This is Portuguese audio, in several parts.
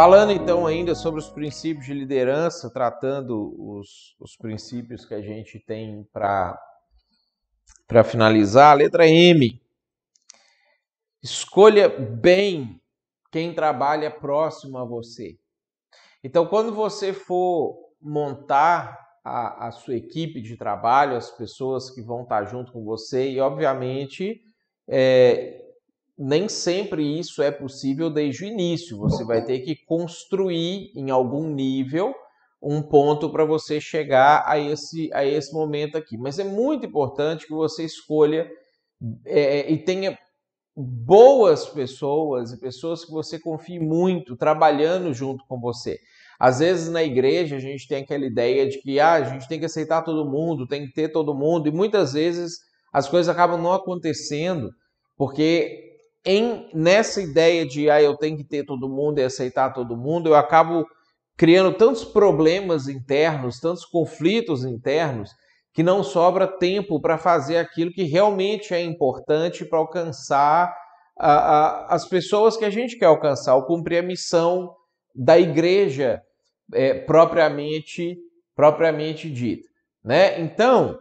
Falando então ainda sobre os princípios de liderança, tratando os, os princípios que a gente tem para finalizar, letra M. Escolha bem quem trabalha próximo a você. Então, quando você for montar a, a sua equipe de trabalho, as pessoas que vão estar junto com você, e obviamente é, nem sempre isso é possível desde o início. Você vai ter que construir em algum nível um ponto para você chegar a esse, a esse momento aqui. Mas é muito importante que você escolha é, é, e tenha boas pessoas e pessoas que você confie muito trabalhando junto com você. Às vezes na igreja a gente tem aquela ideia de que ah, a gente tem que aceitar todo mundo, tem que ter todo mundo, e muitas vezes as coisas acabam não acontecendo porque em nessa ideia de ah, eu tenho que ter todo mundo e aceitar todo mundo, eu acabo criando tantos problemas internos, tantos conflitos internos, que não sobra tempo para fazer aquilo que realmente é importante para alcançar a, a, as pessoas que a gente quer alcançar, ou cumprir a missão da igreja é, propriamente propriamente dita, né? Então,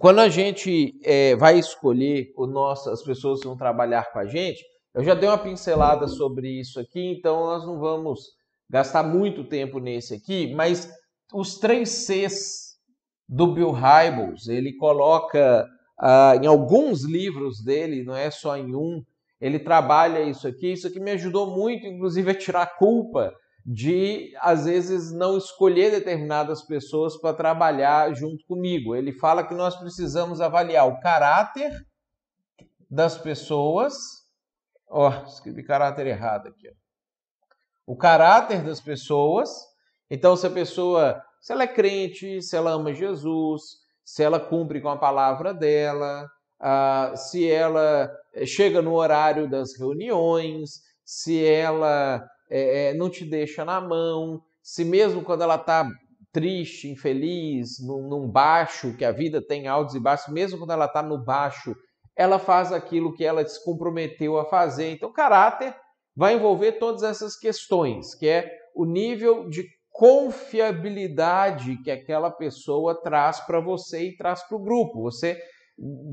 quando a gente é, vai escolher o nosso, as pessoas que vão trabalhar com a gente, eu já dei uma pincelada sobre isso aqui, então nós não vamos gastar muito tempo nesse aqui, mas os três Cs do Bill Hybels, ele coloca ah, em alguns livros dele, não é só em um, ele trabalha isso aqui, isso aqui me ajudou muito, inclusive, a tirar a culpa de, às vezes, não escolher determinadas pessoas para trabalhar junto comigo. Ele fala que nós precisamos avaliar o caráter das pessoas. Ó, oh, escrevi caráter errado aqui. O caráter das pessoas. Então, se a pessoa, se ela é crente, se ela ama Jesus, se ela cumpre com a palavra dela, ah, se ela eh, chega no horário das reuniões, se ela é, é, não te deixa na mão, se mesmo quando ela está triste, infeliz, num, num, baixo, que a vida tem altos e baixos, mesmo quando ela está no baixo, ela faz aquilo que ela se comprometeu a fazer. Então, caráter vai envolver todas essas questões, que é o nível de confiabilidade que aquela pessoa traz para você e traz para o grupo. Você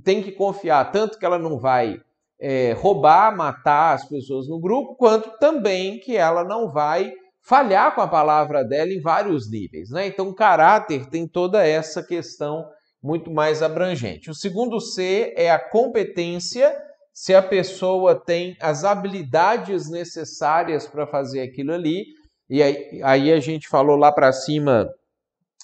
tem que confiar tanto que ela não vai é, roubar, matar as pessoas no grupo, quanto também que ela não vai falhar com a palavra dela em vários níveis. Né? Então, caráter tem toda essa questão muito mais abrangente. O segundo C é a competência, se a pessoa tem as habilidades necessárias para fazer aquilo ali. E aí, aí, a gente falou lá para cima,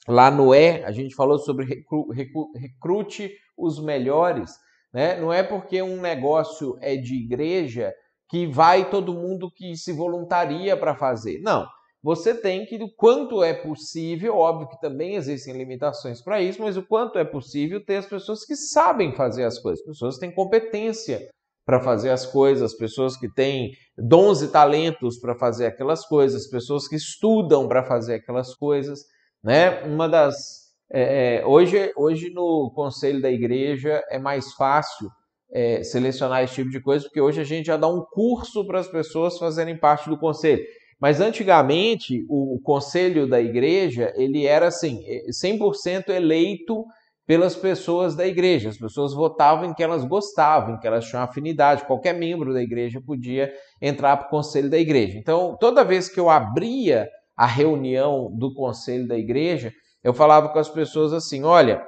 lá no E, a gente falou sobre recru, recru, recrute os melhores. Né? Não é porque um negócio é de igreja que vai todo mundo que se voluntaria para fazer. Não. Você tem que, o quanto é possível, óbvio que também existem limitações para isso, mas o quanto é possível ter as pessoas que sabem fazer as coisas, pessoas que têm competência para fazer as coisas, pessoas que têm dons e talentos para fazer aquelas coisas, pessoas que estudam para fazer aquelas coisas. Né? Uma das é, é, hoje, hoje no conselho da igreja é mais fácil é, selecionar esse tipo de coisa, porque hoje a gente já dá um curso para as pessoas fazerem parte do conselho. Mas antigamente o conselho da igreja ele era assim 100% é, eleito pelas pessoas da igreja. As pessoas votavam em que elas gostavam, em que elas tinham afinidade. Qualquer membro da igreja podia entrar para o conselho da igreja. Então toda vez que eu abria a reunião do conselho da igreja eu falava com as pessoas assim: olha,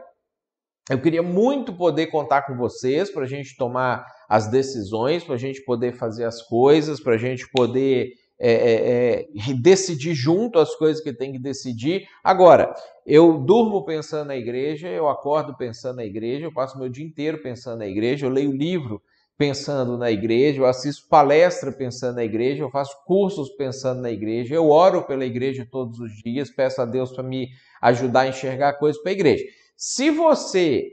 eu queria muito poder contar com vocês para a gente tomar as decisões, para a gente poder fazer as coisas, para a gente poder é, é, é, decidir junto as coisas que tem que decidir. Agora, eu durmo pensando na igreja, eu acordo pensando na igreja, eu passo meu dia inteiro pensando na igreja, eu leio livro pensando na igreja, eu assisto palestra pensando na igreja, eu faço cursos pensando na igreja, eu oro pela igreja todos os dias, peço a Deus para me ajudar a enxergar coisas para a igreja. Se você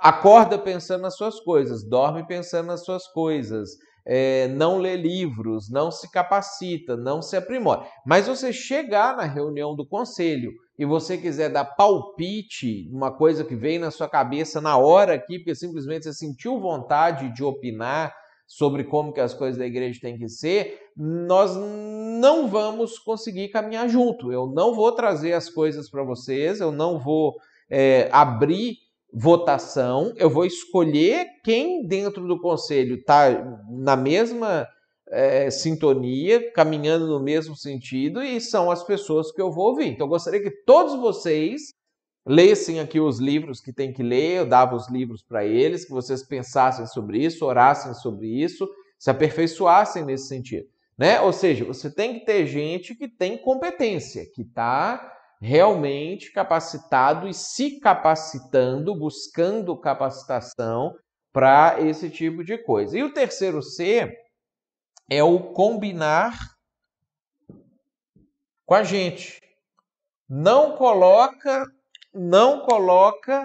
acorda pensando nas suas coisas, dorme pensando nas suas coisas, é, não lê livros, não se capacita, não se aprimora. Mas você chegar na reunião do conselho e você quiser dar palpite, uma coisa que veio na sua cabeça na hora aqui, porque simplesmente você sentiu vontade de opinar sobre como que as coisas da igreja têm que ser, nós não vamos conseguir caminhar junto. Eu não vou trazer as coisas para vocês, eu não vou é, abrir votação, eu vou escolher quem dentro do conselho está na mesma é, sintonia, caminhando no mesmo sentido, e são as pessoas que eu vou ouvir. Então, eu gostaria que todos vocês lessem aqui os livros que tem que ler, eu dava os livros para eles, que vocês pensassem sobre isso, orassem sobre isso, se aperfeiçoassem nesse sentido. Né? Ou seja, você tem que ter gente que tem competência, que está realmente capacitado e se capacitando, buscando capacitação para esse tipo de coisa. E o terceiro C é o combinar com a gente. Não coloca, não coloca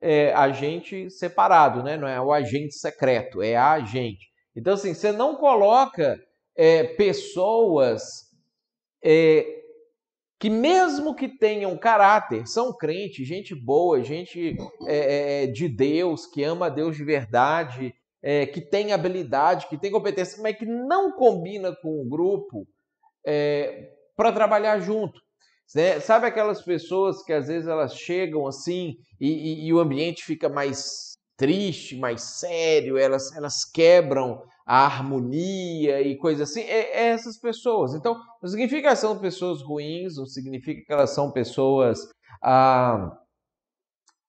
é, agente separado, né? Não é o agente secreto, é a gente Então, assim, você não coloca é, pessoas é, que mesmo que tenham caráter, são crentes, gente boa, gente é, é, é, de Deus, que ama Deus de verdade, é, que tem habilidade, que tem competência, mas que não combina com o grupo é, para trabalhar junto. Né? Sabe aquelas pessoas que às vezes elas chegam assim e, e, e o ambiente fica mais triste, mais sério, elas, elas quebram a harmonia e coisas assim, é, é, essas pessoas. Então, não significa que elas são pessoas ruins, não significa que elas são pessoas ah,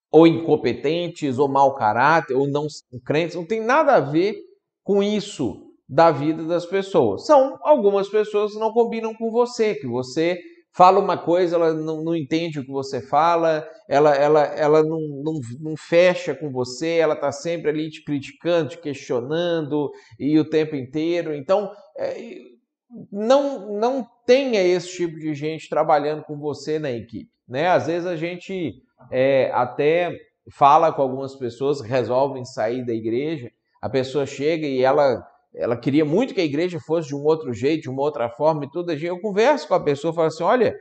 ou incompetentes, ou mau caráter, ou não crentes, não tem nada a ver com isso da vida das pessoas. São algumas pessoas que não combinam com você, que você fala uma coisa, ela não, não entende o que você fala, ela, ela, ela não, não, não fecha com você, ela está sempre ali te criticando, te questionando e o tempo inteiro. Então, é, não, não tenha esse tipo de gente trabalhando com você na equipe. Né? Às vezes a gente é, até fala com algumas pessoas, resolvem sair da igreja, a pessoa chega e ela ela queria muito que a igreja fosse de um outro jeito, de uma outra forma e tudo. Eu converso com a pessoa, falo assim, olha,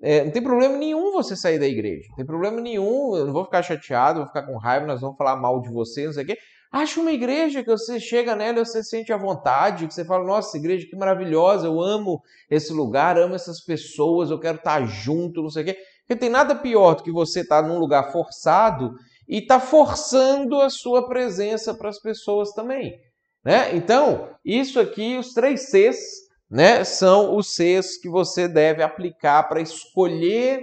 é, não tem problema nenhum você sair da igreja, não tem problema nenhum, eu não vou ficar chateado, vou ficar com raiva, nós vamos falar mal de você, não sei o quê. Acha uma igreja que você chega nela e você sente à vontade, que você fala, nossa, igreja que maravilhosa, eu amo esse lugar, amo essas pessoas, eu quero estar junto, não sei o quê. Porque tem nada pior do que você estar tá num lugar forçado e estar tá forçando a sua presença para as pessoas também. Né? Então, isso aqui, os três Cs, né, são os Cs que você deve aplicar para escolher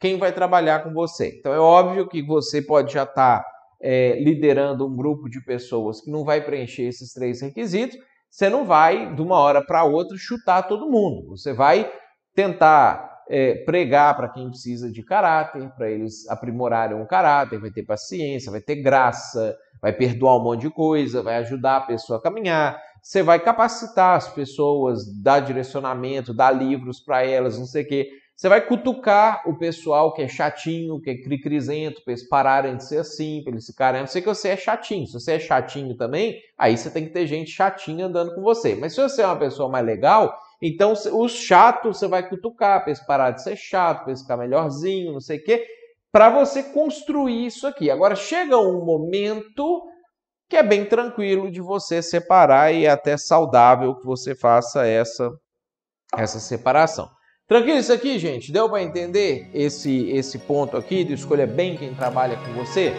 quem vai trabalhar com você. Então, é óbvio que você pode já estar tá, é, liderando um grupo de pessoas que não vai preencher esses três requisitos. Você não vai, de uma hora para outra, chutar todo mundo. Você vai tentar é, pregar para quem precisa de caráter, para eles aprimorarem o caráter, vai ter paciência, vai ter graça, vai perdoar um monte de coisa, vai ajudar a pessoa a caminhar, você vai capacitar as pessoas, dar direcionamento, dar livros para elas, não sei o quê. Você vai cutucar o pessoal que é chatinho, que é cricrisento, para eles pararem de ser assim, para eles ficarem. não sei que você é chatinho. Se você é chatinho também, aí você tem que ter gente chatinha andando com você. Mas se você é uma pessoa mais legal, então os chatos você vai cutucar para eles parar de ser chato, para eles ficar melhorzinho, não sei o quê para você construir isso aqui. Agora chega um momento que é bem tranquilo de você separar e é até saudável que você faça essa essa separação. Tranquilo isso aqui, gente? Deu para entender esse esse ponto aqui de escolha bem quem trabalha com você?